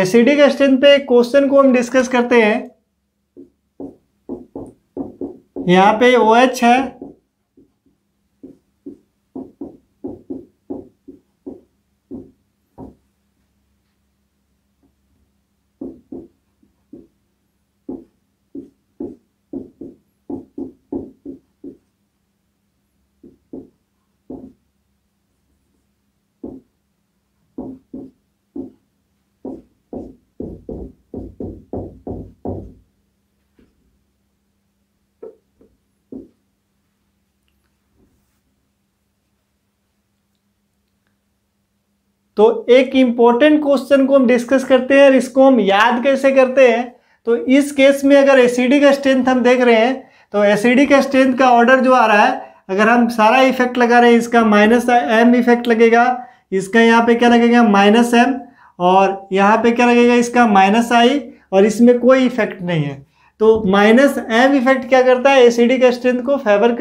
acidic strength पे एक question को हम डिस्कस करते हैं यहाँ पे ओ OH है तो एक इम्पॉर्टेंट क्वेश्चन को हम डिस्कस करते हैं और इसको हम याद कैसे करते हैं तो इस केस में अगर एसिडी का स्ट्रेंथ हम देख रहे हैं तो एसिडी का स्ट्रेंथ का ऑर्डर जो आ रहा है अगर हम सारा इफेक्ट लगा रहे हैं इसका माइनस एम इफेक्ट लगेगा इसका यहाँ पे क्या लगेगा माइनस एम और यहाँ पे क्या लगेगा इसका माइनस आई और इसमें कोई इफेक्ट नहीं है तो माइनस एम इफेक्ट क्या करता है एसिडी का स्ट्रेंथ को फेवर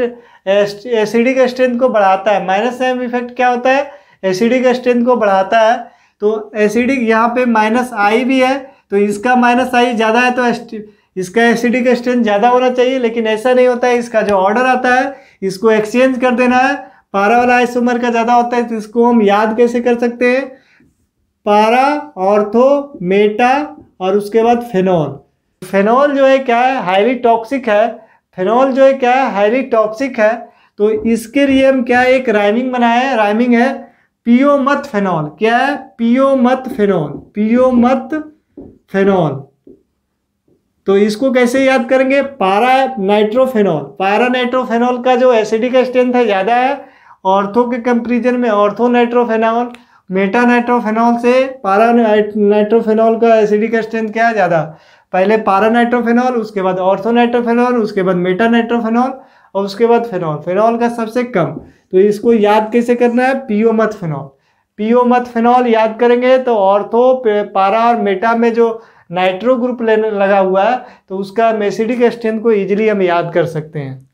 एसिडी का स्ट्रेंथ को बढ़ाता है माइनस एम इफेक्ट क्या होता है एसिडिक स्ट्रेंथ को बढ़ाता है तो एसिडिक यहाँ पे माइनस आई भी है तो इसका माइनस आई ज़्यादा है तो इसका एसिडिक स्ट्रेंथ ज़्यादा होना चाहिए लेकिन ऐसा नहीं होता है इसका जो ऑर्डर आता है इसको एक्सचेंज कर देना है पारा वाला आइसोमर का ज़्यादा होता है तो इसको हम याद कैसे कर सकते हैं पारा ऑर्थो मेटा और उसके बाद फेनॉल फेनॉल जो है क्या है हाईली टॉक्सिक है फेनॉल जो है क्या है हाईली टॉक्सिक है तो इसके लिए हम क्या एक राइमिंग बनाए राइमिंग है पियोमत फेनॉल क्या है पियोमत फेनॉल पियोमत फेनॉल तो इसको कैसे याद करेंगे पारा नाइट्रोफेनॉल पारा नाइट्रोफेनॉल का जो एसिडिक स्ट्रेंथ है ज़्यादा है ऑर्थो के कंपेरिजन में ऑर्थो नाइट्रोफेनॉल मेटा नाइट्रोफेनॉल से पारा नाइट्रोफेनॉल का एसिडिक स्ट्रेंथ क्या है ज़्यादा पहले पारा नाइट्रोफेनॉल उसके बाद ऑर्थो नाइट्रोफेनॉल उसके बाद मेटा नाइट्रोफेनॉल और उसके बाद फिनॉल फिनॉल का सबसे कम तो इसको याद कैसे करना है पीओ मत फिनॉल पीओ मत फिनॉल याद करेंगे तो ऑर्थो पारा और मेटा में जो नाइट्रो ग्रुप लेने लगा हुआ है तो उसका मेसिडिक स्ट्रेंथ को ईजिली हम याद कर सकते हैं